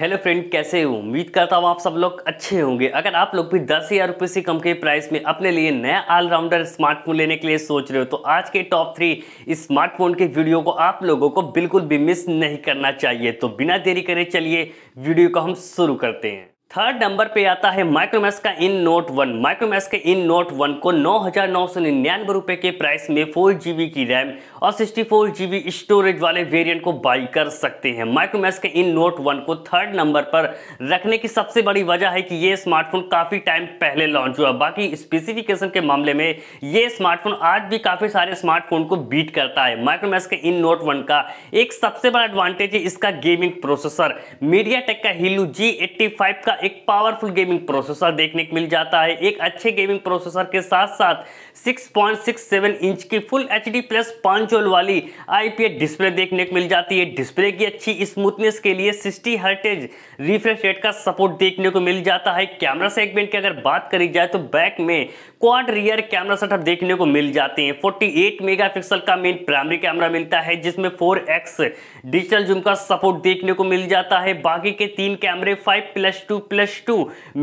hello friend कैसे हो उम्मीद करता हूँ आप सब लोग अच्छे होंगे अगर आप लोग भी दस हज़ार रुपये से कम के प्राइस में अपने लिए नया ऑलराउंडर स्मार्टफोन लेने के लिए सोच रहे हो तो आज के टॉप थ्री स्मार्टफोन के वीडियो को आप लोगों को बिल्कुल भी मिस नहीं करना चाहिए तो बिना देरी करे चलिए वीडियो को हम शुरू करते हैं थर्ड नंबर पे आता है माइक्रोमैक्स का इन नोट वन माइक्रोमैक्स के इन नोट वन को नौ हजार नौ सौ निन्यानवे के प्राइस में फोर जीबी की रैम और सिक्सटी फोर जीबी स्टोरेज वाले वेरिएंट को बाई कर सकते हैं माइक्रोमैक्स के इन नोट वन को थर्ड नंबर पर रखने की सबसे बड़ी वजह है कि ये स्मार्टफोन काफ़ी टाइम पहले लॉन्च हुआ बाकी स्पेसिफिकेशन के मामले में ये स्मार्टफोन आज भी काफ़ी सारे स्मार्टफोन को बीट करता है माइक्रोमैक्स के इन नोट वन का एक सबसे बड़ा एडवांटेज है इसका गेमिंग प्रोसेसर मीडिया का हिलू जी का एक पावरफुल गेमिंग प्रोसेसर देखने को मिल जाता है एक अच्छे गेमिंग प्रोसेसर के साथ साथ 6.67 इंच की फुल एच डी प्लस पाँच वाली आई डिस्प्ले देखने को मिल जाती है डिस्प्ले की अच्छी स्मूथनेस के लिए सिक्सटी हर्टेज रिफ्रेश रेट का सपोर्ट देखने को मिल जाता है कैमरा सेगमेंट की अगर बात करी जाए तो बैक में क्वाड रियर कैमरा सेटअप देखने को मिल जाते हैं 48 मेगापिक्सल का मेन प्राइमरी कैमरा मिलता है जिसमें 4x डिजिटल जूम का सपोर्ट देखने को मिल जाता है बाकी के तीन कैमरे 5 plus two plus two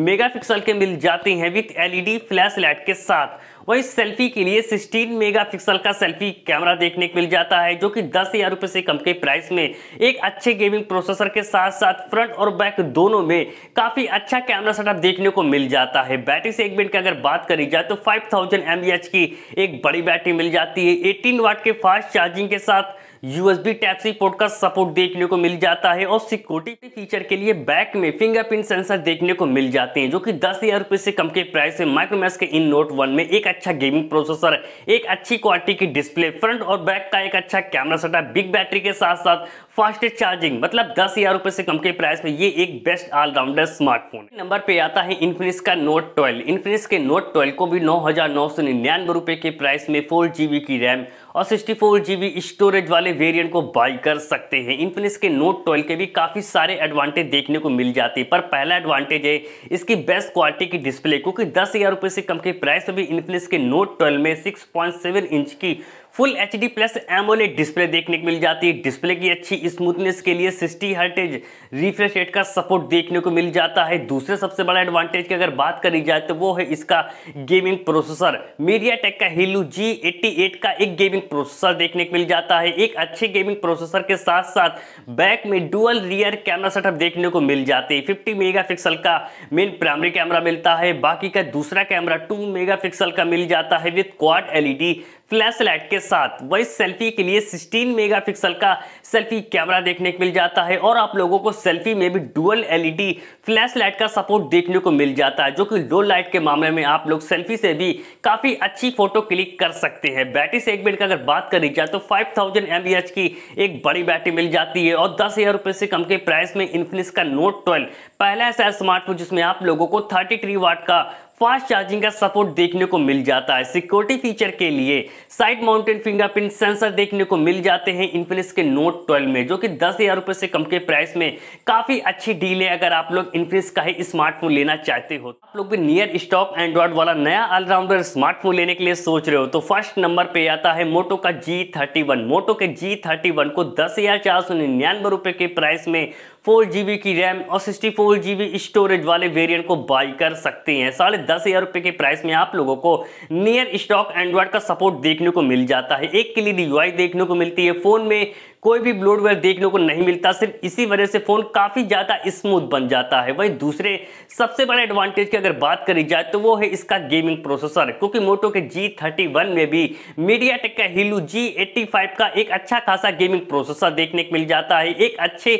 mega के मिल जाती हैं विथ एलईडी फ्लैश लाइट के साथ वही सेल्फी के लिए 16 मेगापिक्सल का सेल्फी कैमरा देखने को मिल जाता है जो कि दस हजार रुपये से कम के प्राइस में एक अच्छे गेमिंग प्रोसेसर के साथ साथ फ्रंट और बैक दोनों में काफ़ी अच्छा कैमरा सेटअप देखने को मिल जाता है बैटरी सेगमेंट की अगर बात करी जाए तो 5000 थाउजेंड की एक बड़ी बैटरी मिल जाती है एटीन वाट के फास्ट चार्जिंग के साथ यूएसबी टैप सी पोर्ट का सपोर्ट देखने को मिल जाता है और सिक्योरिटी के फीचर के लिए बैक में फिंगरप्रिंट सेंसर देखने को मिल जाते हैं जो कि दस हजार रुपए से कम के प्राइस में माइक्रोमैक्स के इन नोट वन में एक अच्छा गेमिंग प्रोसेसर एक अच्छी क्वालिटी की डिस्प्ले फ्रंट और बैक का एक अच्छा कैमरा सेटअप बिग बैटरी के साथ साथ फास्टेस्ट चार्जिंग मतलब दस हजार रुपए से कम के प्राइस में ये एक बेस्ट ऑलराउंडर स्मार्टफोन नंबर पे आता है इन्फिनिक्स का नोट ट्वेल्व इन्फिनिक्स के नोट ट्वेल्व को भी नौ हजार नौ सौ निन्यानवे रुपए के प्राइस में फोर जीबी की रैम और सिक्सटी फोर जीबी स्टोरेज वाले वेरिएंट को बाई कर सकते हैं इन्फिनिक्स के नोट ट्वेल्व के भी काफी सारे एडवांटेज देखने को मिल जाते हैं पर पहला एडवांटेज है इसकी बेस्ट क्वालिटी की डिस्प्ले क्योंकि दस हजार रुपए से कम के प्राइस में भी इन्फिनिक्स के नोट ट्वेल्व में सिक्स पॉइंट सेवन इंच की full H D plus AMOLED display देखने को मिल जाती है डिस्प्ले की अच्छी स्मूथनेस के लिए सिक्सटी हर्टेज रिफ्रेश रेट का सपोर्ट देखने को मिल जाता है दूसरे सबसे बड़ा एडवांटेज की अगर बात करी जाए तो वो है इसका गेमिंग प्रोसेसर मीडिया टेक का हीलू जी एट्टी एट का एक गेमिंग प्रोसेसर देखने को मिल जाता है एक अच्छे गेमिंग प्रोसेसर के साथ साथ बैक में डुअल रियर कैमरा सेटअप देखने को मिल जाती है फिफ्टी मेगा का मेन प्राइमरी कैमरा मिलता है बाकी का दूसरा कैमरा टू मेगा का मिल जाता है with quad LED flash light के साथ वही सेल्फी के लिए 16 मेगापिक्सल का सेल्फी कैमरा देखने को मिल जाता है और आप लोगों को सेल्फी में भी डुअल एलईडी फ्लैश लाइट का सपोर्ट देखने को मिल जाता है जो कि लो लाइट के मामले में आप लोग सेल्फी से भी काफ़ी अच्छी फोटो क्लिक कर सकते हैं बैटरी सेगमेंट का अगर बात करी जाए तो फाइव थाउजेंड की एक बड़ी बैटरी मिल जाती है और दस से कम के प्राइस में इन्फिनिक्स का नोट ट्वेल्व पहला ऐसा स्मार्टफोन जिसमें आप लोगों को थर्टी वाट का फास्ट चार्जिंग का सपोर्ट देखने को मिल जाता है सिक्योरिटी फीचर के लिए साइड माउंटेन फिंगरप्रिंट सेंसर देखने को मिल जाते हैं इन्फिनिक्स के नोट ट्वेल्व में जो कि दस हज़ार रुपए से कम के प्राइस में काफ़ी अच्छी डील है अगर आप लोग इन्फिनिक्स का ही स्मार्टफोन लेना चाहते हो आप लोग भी नियर स्टॉक एंड्रॉइड वाला नया ऑलराउंडर स्मार्टफोन लेने के लिए सोच रहे हो तो फर्स्ट नंबर पे आता है मोटो का जी मोटो के जी को दस हज़ार के प्राइस में फोर जी की रैम और सिक्सटी फोर जी स्टोरेज वाले वेरिएंट को बाई कर सकते हैं साढ़े दस हज़ार रुपये के प्राइस में आप लोगों को नियर स्टॉक एंड्रॉयड का सपोर्ट देखने को मिल जाता है एक क्लीन यूआई देखने को मिलती है फ़ोन में कोई भी ब्लोडवेयर देखने को नहीं मिलता सिर्फ इसी वजह से फ़ोन काफ़ी ज़्यादा स्मूथ बन जाता है वहीं दूसरे सबसे बड़ा एडवांटेज की अगर बात करी जाए तो वो है इसका गेमिंग प्रोसेसर क्योंकि मोटो के जी थर्टी वन में भी मीडिया टेक का हिलू जी एट्टी फाइव का एक अच्छा खासा गेमिंग प्रोसेसर देखने को मिल जाता है एक अच्छे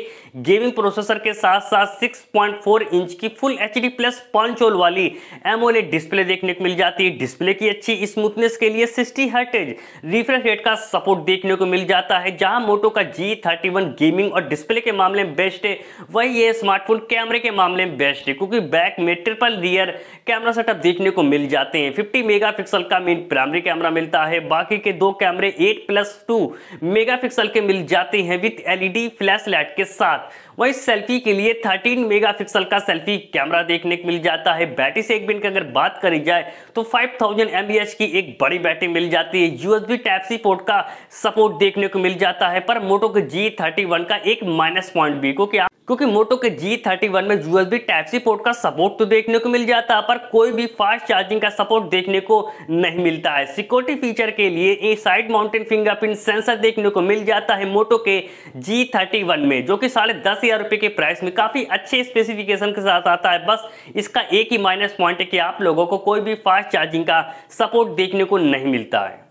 गेमिंग प्रोसेसर के साथ साथ सिक्स पॉइंट फोर इंच की full H D plus punch hole वाली एमोलेड डिस्प्ले देखने को मिल जाती है डिस्प्ले की अच्छी स्मूथनेस के लिए सिक्सटी हर्टेज रिफ्रेश रेट का सपोर्ट देखने को मिल जाता है जहां मोटो का जी थर्टी वन गेमिंग और डिस्प्ले के मामले में बेस्ट है वही ये स्मार्टफोन कैमरे के मामले में बेस्ट है क्योंकि बैक में ट्रिपल रियर कैमरा सेटअप देखने को मिल जाते हैं 50 मेगापिक्सल का मेन प्राइमरी कैमरा मिलता है बाकी के दो कैमरे एट प्लस टू मेगा के मिल जाते हैं विथ एलईडी फ्लैश लाइट के साथ वही सेल्फी के लिए 13 मेगापिक्सल का सेल्फी कैमरा देखने को मिल जाता है बैटरी से एक बिन की अगर बात करी जाए तो 5000 थाउजेंड की एक बड़ी बैटरी मिल जाती है यूएसबी टाइप सी पोर्ट का सपोर्ट देखने को मिल जाता है पर मोटो के जी थर्टी वन का एक माइनस पॉइंट भी क्योंकि आप क्योंकि मोटो के जी थर्टी वन में बी टाइप सी पोर्ट का सपोर्ट तो देखने को मिल जाता है पर कोई भी फास्ट चार्जिंग का सपोर्ट देखने को नहीं मिलता है सिक्योरिटी फीचर के लिए A side mounted fingerprint sensor देखने को मिल जाता है मोटो के जी थर्टी वन में जो कि साढ़े दस हज़ार रुपये के प्राइस में काफ़ी अच्छे स्पेसिफिकेशन के साथ आता है बस इसका एक ही माइनस पॉइंट है कि आप लोगों को कोई भी फास्ट चार्जिंग का सपोर्ट देखने को नहीं मिलता है